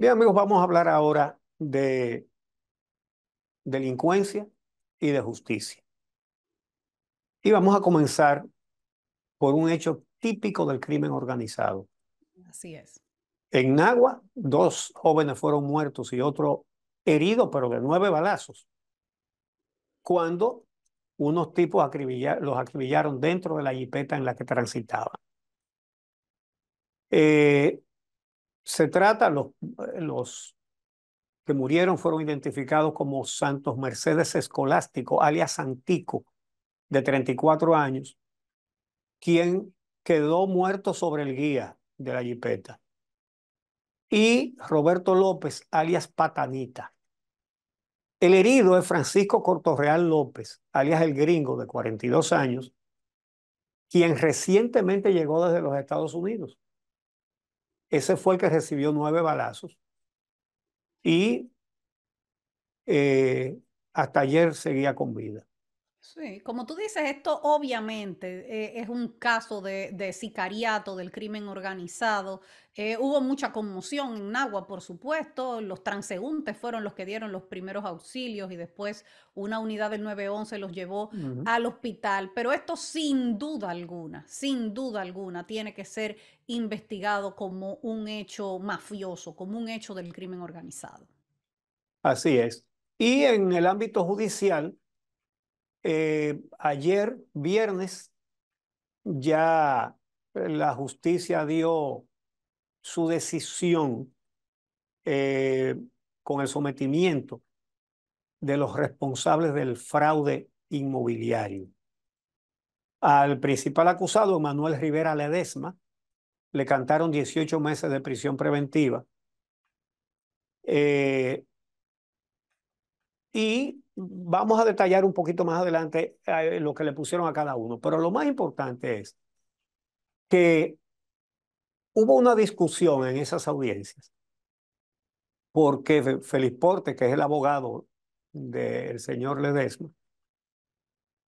Bien amigos, vamos a hablar ahora de delincuencia y de justicia. Y vamos a comenzar por un hecho típico del crimen organizado. Así es. En Nagua, dos jóvenes fueron muertos y otro herido, pero de nueve balazos, cuando unos tipos los acribillaron dentro de la jipeta en la que transitaban. Eh, se trata, los, los que murieron fueron identificados como Santos Mercedes Escolástico, alias Antico, de 34 años, quien quedó muerto sobre el guía de la yipeta, Y Roberto López, alias Patanita. El herido es Francisco Cortorreal López, alias el gringo, de 42 años, quien recientemente llegó desde los Estados Unidos. Ese fue el que recibió nueve balazos. Y eh, hasta ayer seguía con vida. Sí, como tú dices, esto obviamente eh, es un caso de, sicariato, del crimen organizado. Eh, hubo mucha conmoción en Nagua, por supuesto. Los transeúntes fueron los que dieron los primeros auxilios y después una unidad del 911 los llevó al hospital. Pero esto sin duda alguna, sin duda alguna, tiene que ser investigado como un hecho mafioso, como un hecho del crimen organizado. Así es. Y en el ámbito judicial, eh, ayer, viernes, ya eh, la justicia dio su decisión eh, con el sometimiento de los responsables del fraude inmobiliario. Al principal acusado, Manuel Rivera Ledesma, le cantaron 18 meses de prisión preventiva. y vamos a detallar un poquito más adelante eh, lo que le pusieron a cada uno, pero lo más importante es que hubo una discusión en esas audiencias porque Feliz Porte, que es el abogado del señor Ledesma,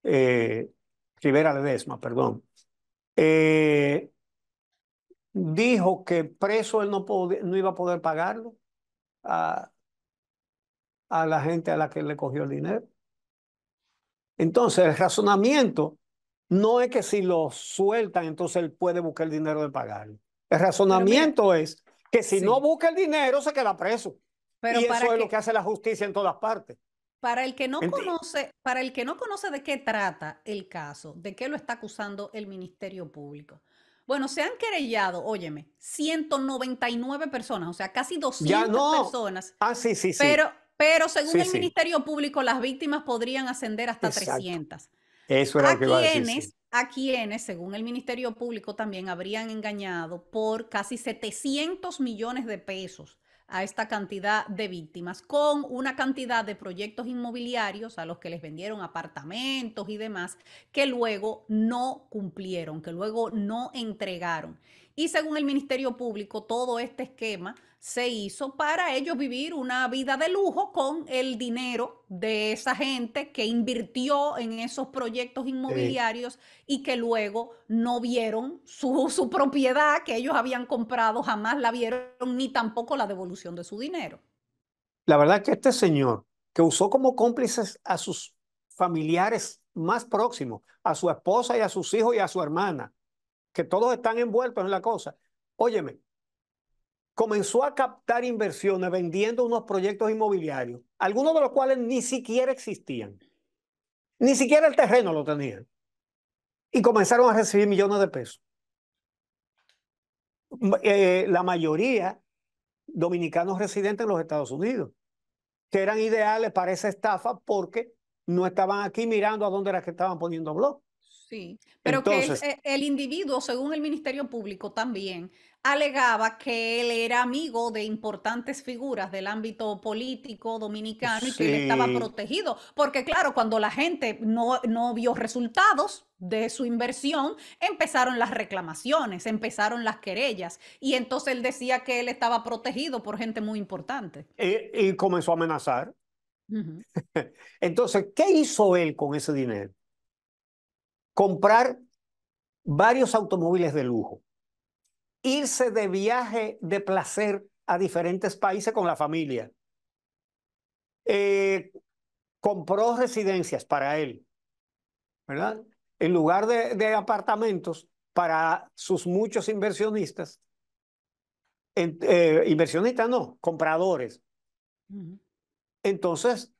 eh, Rivera Ledesma, perdón, eh, dijo que preso él no, no iba a poder pagarlo a, a la gente a la que le cogió el dinero. Entonces, el razonamiento no es que si lo sueltan, entonces él puede buscar el dinero de pagarlo. El razonamiento es que si no busca el dinero, se queda preso. y eso es lo que hace la justicia en todas partes. Para el que no conoce, para el que no conoce de qué trata el caso, de qué lo está acusando el Ministerio Público. Bueno, se han querellado, óyeme, 199 personas, o sea, casi 200 personas. Ah, sí, sí, sí. Pero pero según el Ministerio Público, las víctimas podrían ascender hasta 300. Eso era lo que quienes, iba a, decir, a quienes, según el Ministerio Público, también habrían engañado por casi 700 millones de pesos a esta cantidad de víctimas, con una cantidad de proyectos inmobiliarios a los que les vendieron apartamentos y demás, que luego no cumplieron, que luego no entregaron. Y según el Ministerio Público, todo este esquema se hizo para ellos vivir una vida de lujo con el dinero de esa gente que invirtió en esos proyectos inmobiliarios y que luego no vieron su, su, propiedad que ellos habían comprado, jamás la vieron, ni tampoco la devolución de su dinero. La verdad que este señor, que usó como cómplices a sus familiares más próximos, a su esposa y a sus hijos y a su hermana, que todos están envueltos en la cosa, óyeme, comenzó a captar inversiones vendiendo unos proyectos inmobiliarios, algunos de los cuales ni siquiera existían. Ni siquiera el terreno lo tenían. Y comenzaron a recibir millones de pesos. Eh, la mayoría dominicanos residentes en los Estados Unidos, que eran ideales para esa estafa porque no estaban aquí mirando a dónde era que estaban poniendo bloques. Sí, pero que eh, el, individuo, según el Ministerio Público también, alegaba que él era amigo de importantes figuras del ámbito político dominicano y que él estaba protegido. Porque claro, cuando la gente no, vio resultados de su inversión, empezaron las reclamaciones, empezaron las querellas. Y entonces él decía que él estaba protegido por gente muy importante. Eh, y, comenzó a amenazar. entonces, ¿qué hizo él con ese dinero? comprar varios automóviles de lujo, irse de viaje de placer a diferentes países con la familia. Eh, compró residencias para él, ¿verdad? En lugar de, apartamentos para sus muchos inversionistas, eh, inversionistas no, compradores. Entonces,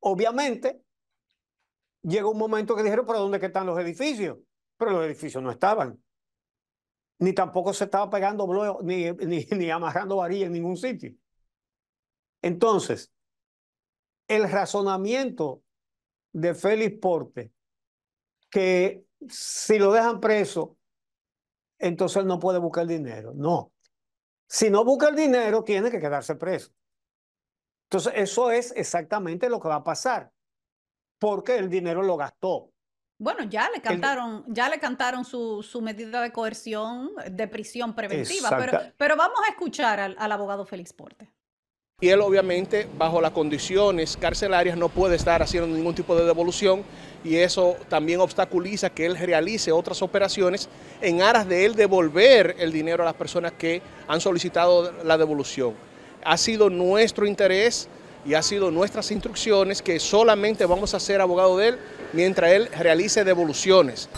obviamente, llegó un momento que dijeron, pero ¿dónde están los edificios? Pero los edificios no estaban. Ni tampoco se estaba pegando ni, ni, ni amarrando varillas en ningún sitio. Entonces, el razonamiento de Félix Porte, que si lo dejan preso, entonces él no puede buscar dinero. No. Si no busca el dinero, tiene que quedarse preso. Entonces, eso es exactamente lo que va a pasar porque el dinero lo gastó. Bueno, ya le cantaron, ya le cantaron su, medida de coerción de prisión preventiva, pero, pero, vamos a escuchar al, al abogado Félix Porte. Y él obviamente bajo las condiciones carcelarias no puede estar haciendo ningún tipo de devolución y eso también obstaculiza que él realice otras operaciones en aras de él devolver el dinero a las personas que han solicitado la devolución. Ha sido nuestro interés y ha sido nuestras instrucciones que solamente vamos a ser abogado de él mientras él realice devoluciones.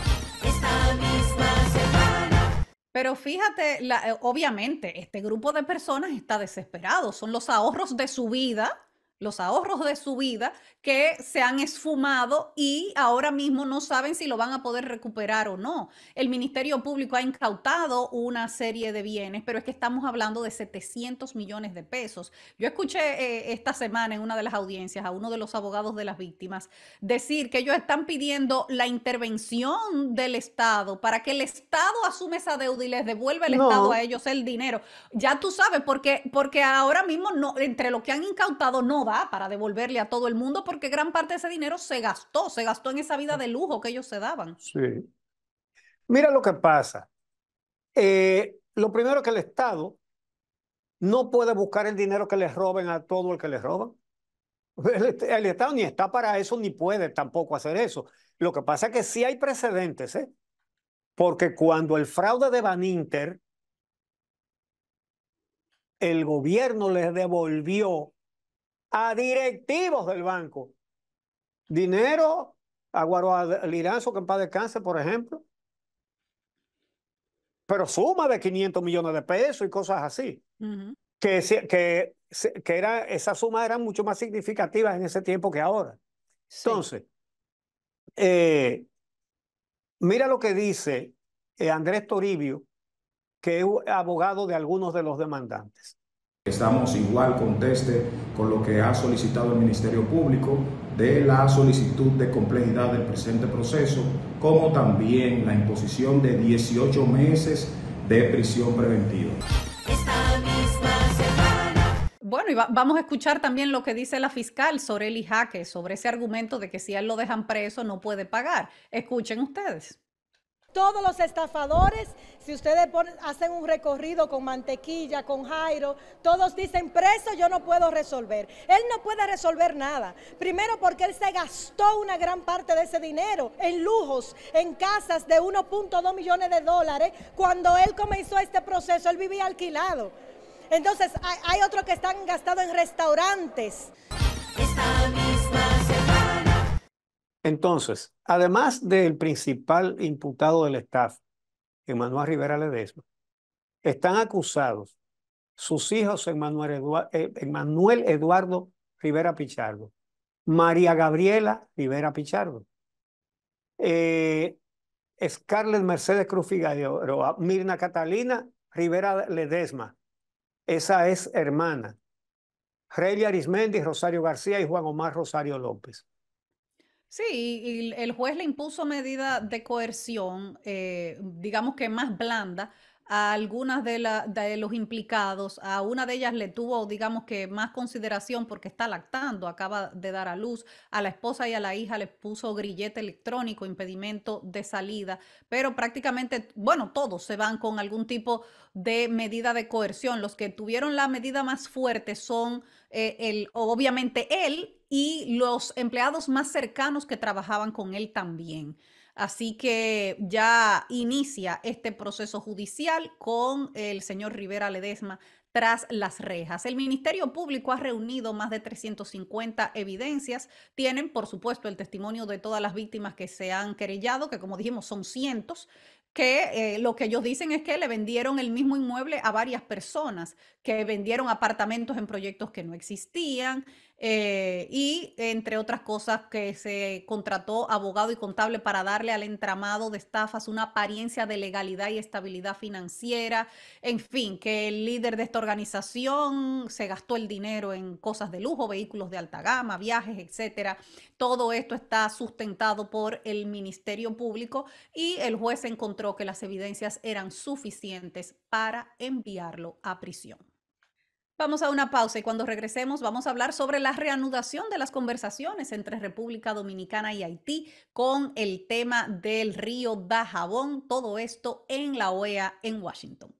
Pero fíjate, eh, obviamente, este grupo de personas está desesperado, son los ahorros de su vida los ahorros de su vida que se han esfumado y ahora mismo no saben si lo van a poder recuperar o no. El Ministerio Público ha incautado una serie de bienes, pero es que estamos hablando de 700 millones de pesos. Yo escuché eh, esta semana en una de las audiencias a uno de los abogados de las víctimas decir que ellos están pidiendo la intervención del Estado para que el Estado asume esa deuda y les devuelva el Estado a ellos el dinero. Ya tú sabes, porque, porque ahora mismo no, entre lo que han incautado no va para devolverle a todo el mundo porque gran parte de ese dinero se gastó, se gastó en esa vida de lujo que ellos se daban. Sí. Mira lo que pasa. Eh, lo primero es que el Estado no puede buscar el dinero que les roben a todo el que les roban. El, Estado ni está para eso ni puede tampoco hacer eso. Lo que pasa es que sí hay precedentes, ¿eh? porque cuando el fraude de Baninter, el gobierno les devolvió a directivos del banco. Dinero a Liranzo, que en paz descanse, por ejemplo. Pero suma de 500 millones de pesos y cosas así. que, que, que era, esa suma era mucho más significativa en ese tiempo que ahora. Entonces, eh, mira lo que dice eh, Andrés Toribio, que es abogado de algunos de los demandantes. Estamos igual conteste con lo que ha solicitado el Ministerio Público de la solicitud de complejidad del presente proceso, como también la imposición de 18 meses de prisión preventiva. Bueno, y vamos a escuchar también lo que dice la fiscal sobre el hijaque, sobre ese argumento de que si él lo dejan preso no puede pagar. Escuchen ustedes. Todos los estafadores, si ustedes hacen un recorrido con mantequilla, con Jairo, todos dicen, preso yo no puedo resolver. Él no puede resolver nada. Primero porque él se gastó una gran parte de ese dinero en lujos, en casas de 1.2 millones de dólares. Cuando él comenzó este proceso, él vivía alquilado. Entonces hay, otros que están gastados en restaurantes. Entonces, además del principal imputado del staff, Emanuel Rivera Ledesma, están acusados sus hijos Emanuel, eh, Eduardo Rivera Pichardo, María Gabriela Rivera Pichardo, eh, Scarlett Mercedes Cruz Figueroa, Mirna Catalina Rivera Ledesma, esa es hermana, Reyli Arismendi, Rosario García y Juan Omar Rosario López. Sí, el juez le impuso medida de coerción, eh, digamos que más blanda, a algunas de, de, los implicados. A una de ellas le tuvo, digamos que, más consideración porque está lactando, acaba de dar a luz. A la esposa y a la hija le puso grillete electrónico, impedimento de salida. Pero prácticamente, bueno, todos se van con algún tipo de medida de coerción. Los que tuvieron la medida más fuerte son, eh, el, obviamente, él y los empleados más cercanos que trabajaban con él también. Así que ya inicia este proceso judicial con el señor Rivera Ledesma tras las rejas. El Ministerio Público ha reunido más de 350 evidencias. Tienen, por supuesto, el testimonio de todas las víctimas que se han querellado, que como dijimos son cientos, que eh, lo que ellos dicen es que le vendieron el mismo inmueble a varias personas, que vendieron apartamentos en proyectos que no existían, eh, y entre otras cosas que se contrató abogado y contable para darle al entramado de estafas una apariencia de legalidad y estabilidad financiera. En fin, que el líder de esta organización se gastó el dinero en cosas de lujo, vehículos de alta gama, viajes, etcétera. Todo esto está sustentado por el Ministerio Público y el juez encontró que las evidencias eran suficientes para enviarlo a prisión. Vamos a una pausa y cuando regresemos vamos a hablar sobre la reanudación de las conversaciones entre República Dominicana y Haití con el tema del río Bajabón, todo esto en la OEA en Washington.